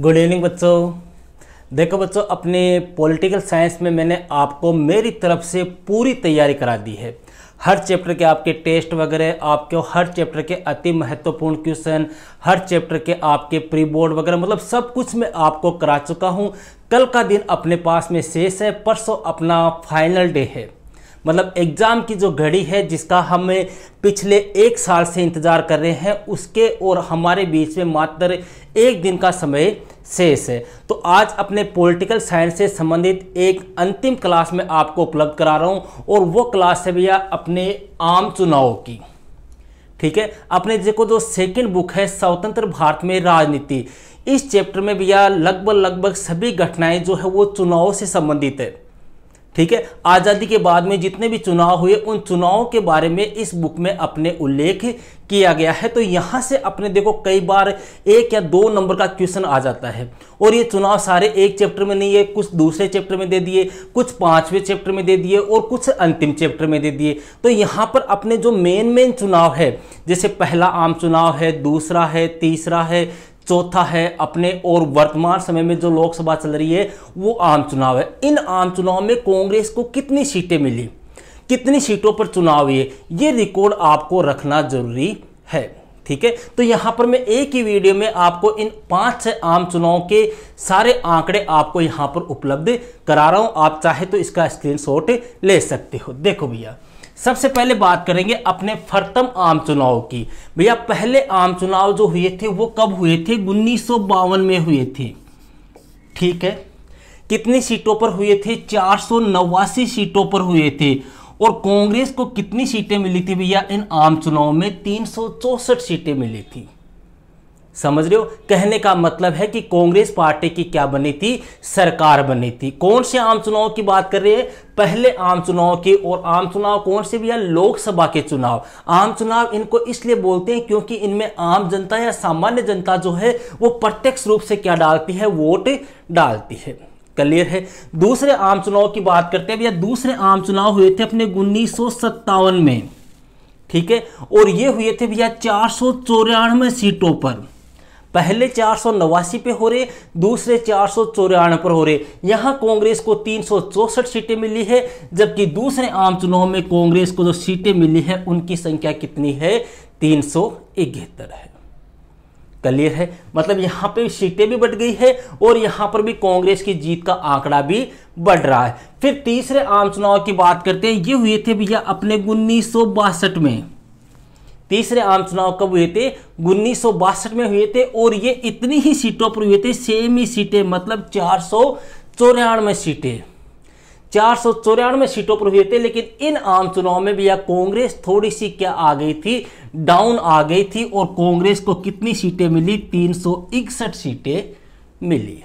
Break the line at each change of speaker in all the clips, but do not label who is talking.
good evening बच्चों देखो बच्चों अपने पॉलिटिकल साइंस में मैंने आपको मेरी तरफ से पूरी तैयारी करा दी है हर चैप्टर के आपके टेस्ट वगैरह आपके हर चैप्टर के अति महत्वपूर्ण क्वेश्चन हर चैप्टर के आपके प्री बोर्ड वगैरह मतलब सब कुछ मैं आपको करा चुका हूँ कल का दिन अपने पास में शेष है परसों अपना फाइनल डे है मतलब एग्ज़ाम की जो घड़ी है जिसका हम पिछले एक साल से इंतज़ार कर रहे हैं उसके और हमारे बीच में मात्र एक दिन का समय शेष है तो आज अपने पॉलिटिकल साइंस से संबंधित एक अंतिम क्लास में आपको उपलब्ध करा रहा हूँ और वो क्लास है भैया अपने आम चुनाव की ठीक है अपने देखो जो सेकंड बुक है स्वतंत्र भारत में राजनीति इस चैप्टर में भैया लगभग लगभग सभी घटनाएं जो है वो चुनाव से संबंधित है ठीक है आज़ादी के बाद में जितने भी चुनाव हुए उन चुनावों के बारे में इस बुक में अपने उल्लेख किया गया है तो यहाँ से अपने देखो कई बार एक या दो नंबर का क्वेश्चन आ जाता है और ये चुनाव सारे एक चैप्टर में नहीं है कुछ दूसरे चैप्टर में दे दिए कुछ पांचवें चैप्टर में दे दिए और कुछ अंतिम चैप्टर में दे दिए तो यहाँ पर अपने जो मेन मेन चुनाव है जैसे पहला आम चुनाव है दूसरा है तीसरा है चौथा है अपने और वर्तमान समय में जो लोकसभा चल रही है वो आम चुनाव है इन आम चुनाव में कांग्रेस को कितनी सीटें मिली कितनी सीटों पर चुनाव हुए ये रिकॉर्ड आपको रखना जरूरी है ठीक है तो यहाँ पर मैं एक ही वीडियो में आपको इन पांच छह आम चुनाव के सारे आंकड़े आपको यहाँ पर उपलब्ध करा रहा हूँ आप चाहे तो इसका स्क्रीनशॉट ले सकते हो देखो भैया सबसे पहले बात करेंगे अपने फरतम आम चुनाव की भैया पहले आम चुनाव जो हुए थे वो कब हुए थे उन्नीस में हुए थे ठीक है कितनी सीटों पर हुए थे चार सीटों पर हुए थे और कांग्रेस को कितनी सीटें मिली थी भैया इन आम चुनाव में तीन सीटें मिली थी समझ रहे हो कहने का मतलब है कि कांग्रेस पार्टी की क्या बनी थी सरकार बनी थी कौन से आम चुनाव की बात कर रहे हैं पहले आम चुनाव के और आम चुनाव कौन से भैया लोकसभा के चुनाव आम चुनाव इनको इसलिए बोलते हैं क्योंकि इनमें आम जनता या सामान्य जनता जो है वो प्रत्यक्ष रूप से क्या डालती है वोट डालती है क्लियर है दूसरे आम चुनाव की बात करते हैं भैया दूसरे आम चुनाव हुए थे अपने उन्नीस में ठीक है और ये हुए थे भैया चार सीटों पर पहले चार पे हो रहे दूसरे चार पर हो रहे यहाँ कांग्रेस को तीन सीटें मिली है जबकि दूसरे आम चुनाव में कांग्रेस को जो सीटें मिली है उनकी संख्या कितनी है तीन है क्लियर है मतलब यहाँ पे सीटें भी बढ़ गई है और यहाँ पर भी कांग्रेस की जीत का आंकड़ा भी बढ़ रहा है फिर तीसरे आम चुनाव की बात करते हैं ये हुए थे भैया अपने उन्नीस में तीसरे आम चुनाव कब हुए थे उन्नीस में हुए थे और ये इतनी ही सीटों पर हुए थे सेम ही सीटें मतलब चार सौ चौरानवे सीटें चार सौ चौरानवे सीटों पर हुए थे लेकिन इन आम चुनाव में भी यह कांग्रेस थोड़ी सी क्या आ गई थी डाउन आ गई थी और कांग्रेस को कितनी सीटें मिली तीन सीटें मिली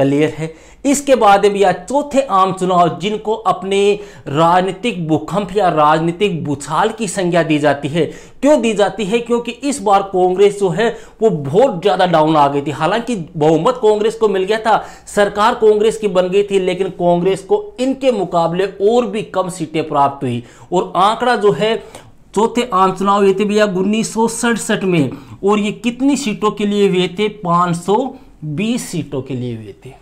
क्लियर है इसके बाद भी आज चौथे आम चुनाव जिनको अपने राजनीतिक भूकंप या राजनीतिक भूछाल की संज्ञा दी जाती है क्यों दी जाती है क्योंकि इस बार कांग्रेस जो है वो बहुत ज़्यादा डाउन आ गई थी हालांकि बहुमत कांग्रेस को मिल गया था सरकार कांग्रेस की बन गई थी लेकिन कांग्रेस को इनके मुकाबले और भी कम सीटें प्राप्त हुई और आंकड़ा जो है चौथे आम चुनाव हुए थे भैया उन्नीस में और ये कितनी सीटों के लिए हुए थे पाँच बीस सीटों के लिए हुए थे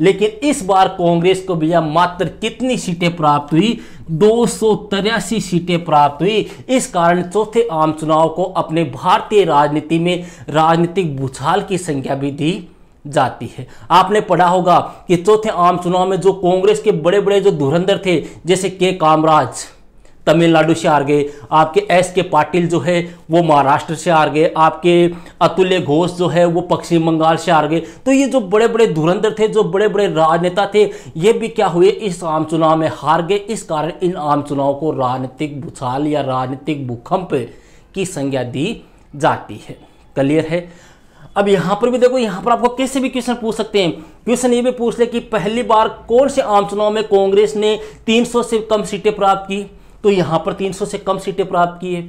लेकिन इस बार कांग्रेस को भैया मात्र कितनी सीटें प्राप्त हुई दो सीटें प्राप्त हुई इस कारण चौथे आम चुनाव को अपने भारतीय राजनीति में राजनीतिक भूछाल की संख्या भी दी जाती है आपने पढ़ा होगा कि चौथे आम चुनाव में जो कांग्रेस के बड़े बड़े जो धुरंधर थे जैसे के कामराज तमिलनाडु से हार गए आपके एस के पाटिल जो है वो महाराष्ट्र से हार गए आपके अतुल्य घोष जो है वो पश्चिम बंगाल से हार गए तो ये जो बड़े बड़े धुरंधर थे जो बड़े बड़े राजनेता थे ये भी क्या हुए इस आम चुनाव में हार गए इस कारण इन आम चुनाव को राजनीतिक भूछाल या राजनीतिक भूकंप की संज्ञा दी जाती है क्लियर है अब यहां पर भी देखो यहां पर आपको कैसे भी क्वेश्चन पूछ सकते हैं क्वेश्चन ये भी पूछ ले कि पहली बार कौन से आम चुनाव में कांग्रेस ने 300 से कम सीटें प्राप्त की तो यहां पर 300 से कम सीटें प्राप्त की है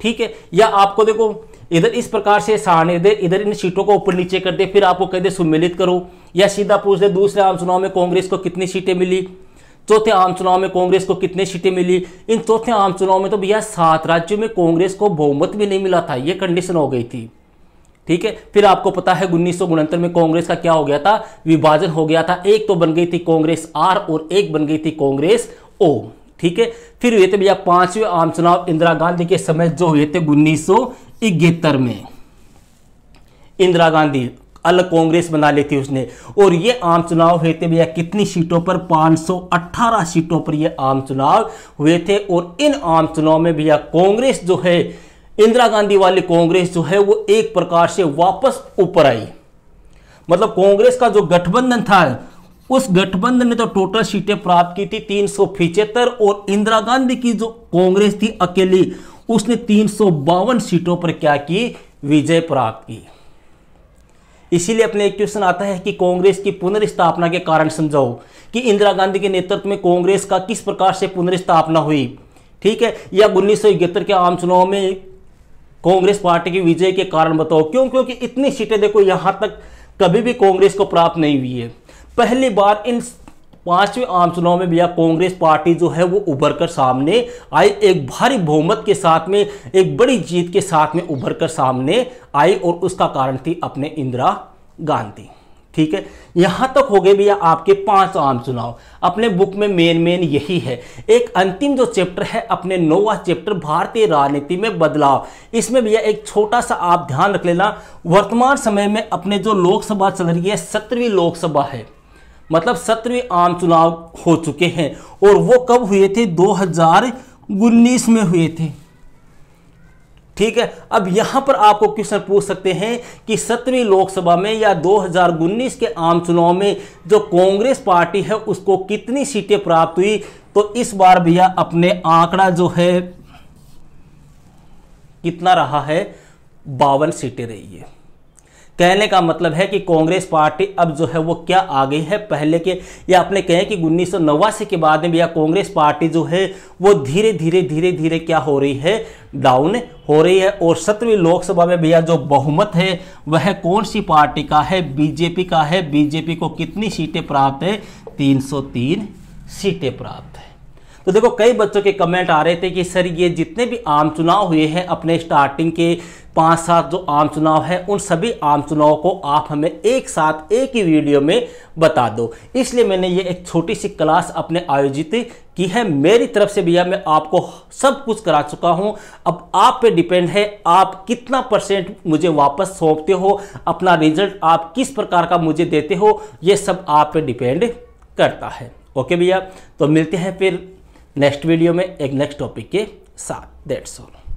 ठीक है या आपको देखो इधर इस प्रकार से सारणी दे इधर इन सीटों को ऊपर नीचे कर दे फिर आपको कह दे सुमिलित करो या सीधा पूछ दे दूसरे आम चुनाव में कांग्रेस को कितनी सीटें मिली चौथे आम चुनाव में कांग्रेस को कितने सीटें मिली इन चौथे आम चुनाव में तो भैया सात राज्यों में कांग्रेस को बहुमत भी नहीं मिला था ये कंडीशन हो गई थी ठीक है फिर आपको पता है उन्नीस में कांग्रेस का क्या हो गया था विभाजन हो गया था एक तो बन गई थी कांग्रेस आर और एक बन गई थी कांग्रेस ओ ठीक है फिर हुए थे भैया पांचवे आम चुनाव इंदिरा गांधी के समय जो हुए थे उन्नीस में इंदिरा गांधी अलग कांग्रेस बना ली थी उसने और ये आम चुनाव हुए थे भैया कितनी सीटों पर 518 सीटों पर ये आम चुनाव हुए थे और इन आम चुनाव में भैया कांग्रेस जो है इंदिरा गांधी वाली कांग्रेस जो है वो एक प्रकार से वापस ऊपर आई मतलब कांग्रेस का जो गठबंधन था उस गठबंधन ने तो टोटल सीटें प्राप्त की थी तीन और इंदिरा गांधी की जो कांग्रेस थी अकेली उसने तीन सीटों पर क्या की विजय प्राप्त की इसीलिए अपने एक क्वेश्चन आता है कि कांग्रेस की पुनर्स्थापना के कारण समझाओ कि इंदिरा गांधी के नेतृत्व में कांग्रेस का किस प्रकार से पुनर्स्थापना हुई ठीक है या उन्नीस के आम चुनाव में कांग्रेस पार्टी की विजय के कारण बताओ क्यों क्योंकि इतनी सीटें देखो यहां तक कभी भी कांग्रेस को प्राप्त नहीं हुई है पहली बार इन पांचवें आम चुनाव में भैया कांग्रेस पार्टी जो है वो उभर कर सामने आई एक भारी बहुमत के साथ में एक बड़ी जीत के साथ में उभर कर सामने आई और उसका कारण थी अपने इंदिरा गांधी ठीक है यहां तक हो गए भैया आपके पांच आम चुनाव अपने बुक में मेन मेन यही है एक अंतिम जो चैप्टर है अपने नोवा चैप्टर भारतीय राजनीति में बदलाव इसमें भैया एक छोटा सा आप ध्यान रख लेना वर्तमान समय में अपने जो लोकसभा चल रही है सत्रहवीं लोकसभा है मतलब सत्रहवें आम चुनाव हो चुके हैं और वो कब हुए थे उन्नीस में हुए थे ठीक है अब यहां पर आपको क्वेश्चन पूछ सकते हैं कि सत्रहवीं लोकसभा में या उन्नीस के आम चुनाव में जो कांग्रेस पार्टी है उसको कितनी सीटें प्राप्त हुई तो इस बार भैया अपने आंकड़ा जो है कितना रहा है बावन सीटें रही है कहने का मतलब है कि कांग्रेस पार्टी अब जो है वो क्या आ गई है पहले के या आपने कहें कि उन्नीस के बाद में या कांग्रेस पार्टी जो है वो धीरे धीरे धीरे धीरे क्या हो रही है डाउन हो रही है और सत्रहवीं लोकसभा में भैया जो बहुमत है वह कौन सी पार्टी का है बीजेपी का है बीजेपी को कितनी सीटें प्राप्त है 303 सीटें प्राप्त है तो देखो कई बच्चों के कमेंट आ रहे थे कि सर ये जितने भी आम चुनाव हुए हैं अपने स्टार्टिंग के पांच सात जो आम चुनाव है उन सभी आम चुनाव को आप हमें एक साथ एक ही वीडियो में बता दो इसलिए मैंने ये एक छोटी सी क्लास अपने आयोजित की है मेरी तरफ से भैया मैं आपको सब कुछ करा चुका हूं अब आप पे डिपेंड है आप कितना परसेंट मुझे वापस सौंपते हो अपना रिजल्ट आप किस प्रकार का मुझे देते हो ये सब आप पे डिपेंड करता है ओके भैया तो मिलते हैं फिर नेक्स्ट वीडियो में एक नेक्स्ट टॉपिक के साथ दैट्स ऑल